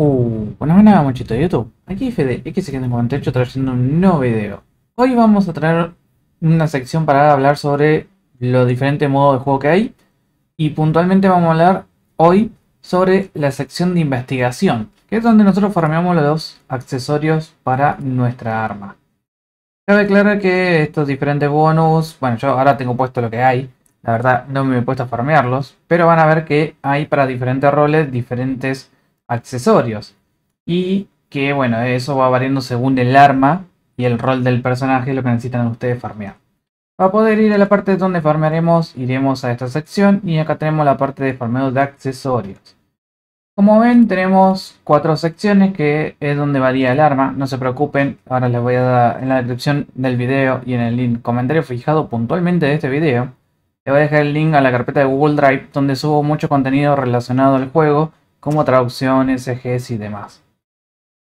Uh, buenas, nada muchachos de YouTube. Aquí Fede, X trayendo un nuevo video. Hoy vamos a traer una sección para hablar sobre los diferentes modos de juego que hay. Y puntualmente vamos a hablar hoy sobre la sección de investigación, que es donde nosotros formamos los accesorios para nuestra arma. Cabe aclarar que estos diferentes bonus, bueno, yo ahora tengo puesto lo que hay. La verdad, no me he puesto a farmearlos, pero van a ver que hay para diferentes roles diferentes accesorios. Y que bueno, eso va variando según el arma y el rol del personaje, lo que necesitan ustedes farmear. Para poder ir a la parte donde farmearemos, iremos a esta sección y acá tenemos la parte de farmeo de accesorios. Como ven tenemos cuatro secciones que es donde varía el arma, no se preocupen, ahora les voy a dar en la descripción del video y en el link comentario fijado puntualmente de este video. Les voy a dejar el link a la carpeta de Google Drive donde subo mucho contenido relacionado al juego como traducciones, ejes y demás.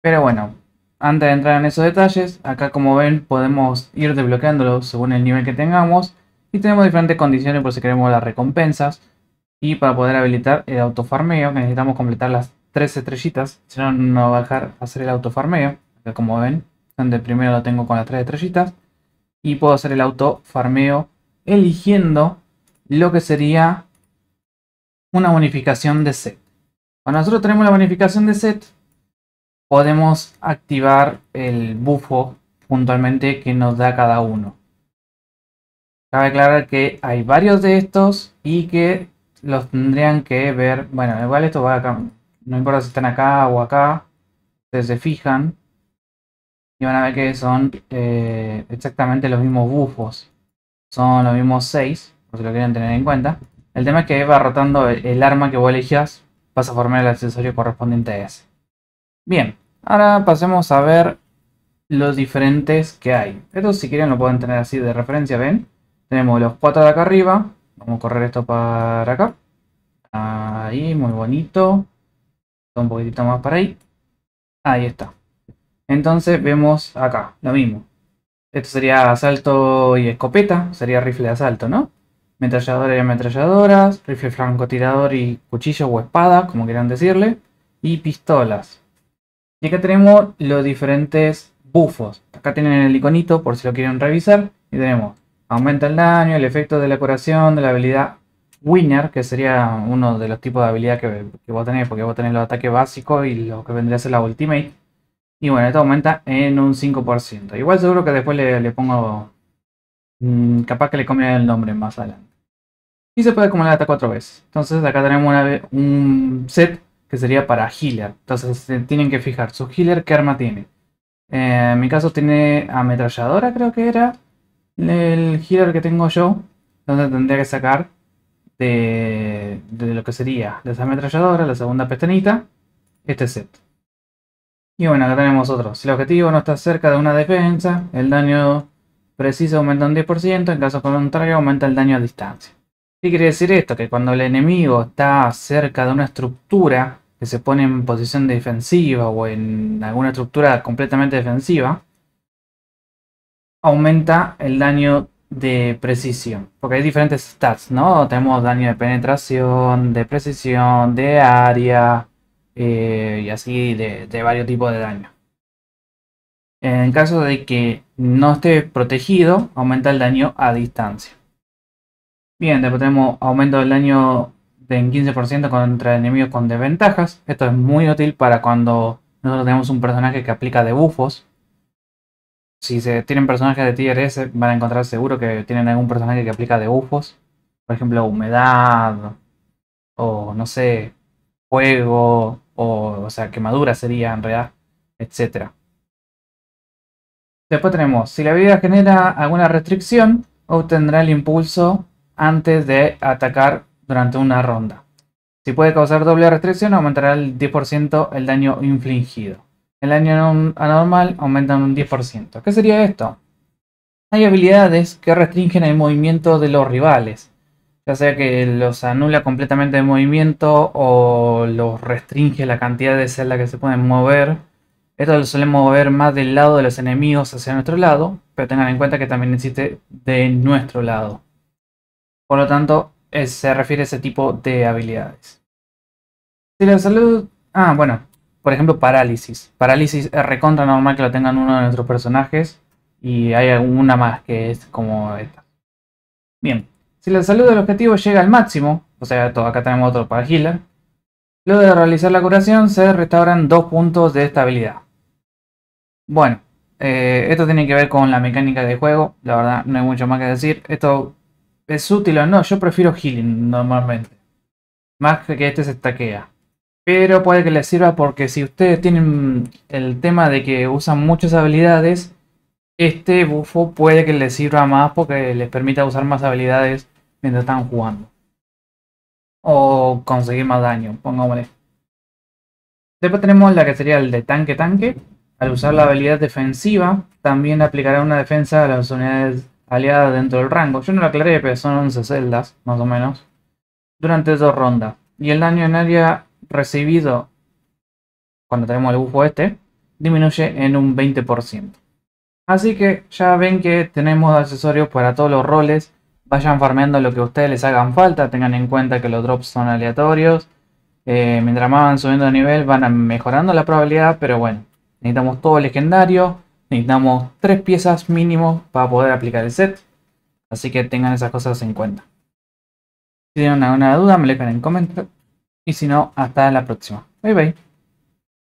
Pero bueno, antes de entrar en esos detalles, acá como ven podemos ir desbloqueándolos según el nivel que tengamos y tenemos diferentes condiciones por si queremos las recompensas y para poder habilitar el autofarmeo que necesitamos completar las tres estrellitas, si no, no va a dejar hacer el autofarmeo, acá como ven, donde primero lo tengo con las tres estrellitas y puedo hacer el autofarmeo eligiendo lo que sería una bonificación de set. Cuando nosotros tenemos la bonificación de set, podemos activar el bufo puntualmente que nos da cada uno. Cabe aclarar que hay varios de estos y que los tendrían que ver. Bueno, igual esto va acá. No importa si están acá o acá. Ustedes se fijan. Y van a ver que son eh, exactamente los mismos bufos. Son los mismos 6, por si lo quieren tener en cuenta. El tema es que va rotando el, arma que vos elegías vas a formar el accesorio correspondiente a ese. Bien, ahora pasemos a ver los diferentes que hay. Estos si quieren lo pueden tener así de referencia, ven. Tenemos los cuatro de acá arriba. Vamos a correr esto para acá. Ahí, muy bonito. Un poquitito más para ahí. Ahí está. Entonces vemos acá, lo mismo. Esto sería asalto y escopeta, sería rifle de asalto, ¿no? metralladora y ametralladoras, rifle francotirador y cuchillo o espada, como quieran decirle, y pistolas. Y acá tenemos los diferentes bufos. Acá tienen el iconito por si lo quieren revisar. Y tenemos aumenta el daño, el efecto de la curación, de la habilidad Winner, que sería uno de los tipos de habilidad que, vos tenés, porque vos tenés los ataques básicos y lo que vendría a ser la Ultimate. Y bueno, esto aumenta en un 5%. Igual seguro que después le, pongo... Mm, capaz que le cambie el nombre más adelante y se puede acumular hasta cuatro veces. Entonces acá tenemos un set que sería para healer. Entonces tienen que fijar su healer qué arma tiene. Eh, en mi caso tiene ametralladora creo que era el healer que tengo yo. Entonces tendría que sacar de, lo que sería esa ametralladora la segunda pestañita, este set. Y bueno, acá tenemos otro. Si el objetivo no está cerca de una defensa, el daño preciso aumenta un 10%, en caso contrario aumenta el daño a distancia. ¿Qué quiere decir esto? Que cuando el enemigo está cerca de una estructura que se pone en posición defensiva o en alguna estructura completamente defensiva, aumenta el daño de precisión. Porque hay diferentes stats, ¿no? Tenemos daño de penetración, de precisión, de área eh, y así de varios tipos de daño. En caso de que no esté protegido, aumenta el daño a distancia. Bien, después tenemos aumento del daño en 15% contra enemigos con desventajas. Esto es muy útil para cuando nosotros tenemos un personaje que aplica debuffos. Si tienen personajes de tier van a encontrar seguro que tienen algún personaje que aplica debuffos. Por ejemplo, humedad, o no sé, fuego, o, o sea, quemadura sería en realidad, etc. Después tenemos, si la vida genera alguna restricción, obtendrá el impulso antes de atacar durante una ronda. Si puede causar doble restricción, aumentará el 10% el daño infligido. El daño anormal aumenta un 10%. ¿Qué sería esto? Hay habilidades que restringen el movimiento de los rivales, ya sea que los anula completamente de movimiento o los restringe la cantidad de celda que se pueden mover. Esto lo suele mover más del lado de los enemigos hacia nuestro lado, pero tengan en cuenta que también existe de nuestro lado. Por lo tanto, se refiere a ese tipo de habilidades. Si la salud... Ah, bueno. Por ejemplo, parálisis. Parálisis es recontra normal que la tengan uno de nuestros personajes. Y hay una más que es como esta. Bien. Si la salud del objetivo llega al máximo, o sea, acá tenemos otro para healer, luego de realizar la curación se restauran dos puntos de estabilidad. Bueno, eh, esto tiene que ver con la mecánica de juego, la verdad no hay mucho más que decir. Esto ¿Es útil o no? Yo prefiero healing normalmente. Más que que este se taquea. Pero puede que les sirva porque si ustedes tienen el tema de que usan muchas habilidades, este bufo puede que les sirva más porque les permita usar más habilidades mientras están jugando. O conseguir más daño, pongámosle. Después tenemos la que sería el de tanque-tanque. Al usar la habilidad defensiva, también aplicará una defensa a las unidades aliada dentro del rango. Yo no lo aclaré, pero son 11 celdas, más o menos, durante dos rondas. Y el daño en área recibido, cuando tenemos el bufo este, disminuye en un 20%. Así que ya ven que tenemos accesorios para todos los roles. Vayan farmeando lo que a ustedes les hagan falta. Tengan en cuenta que los drops son aleatorios. Eh, mientras más van subiendo de nivel van mejorando la probabilidad. Pero bueno, necesitamos todo legendario necesitamos tres piezas mínimo para poder aplicar el set. Así que tengan esas cosas en cuenta. Si tienen alguna duda, me la dejan en comentarios. Y si no, hasta la próxima. Bye bye.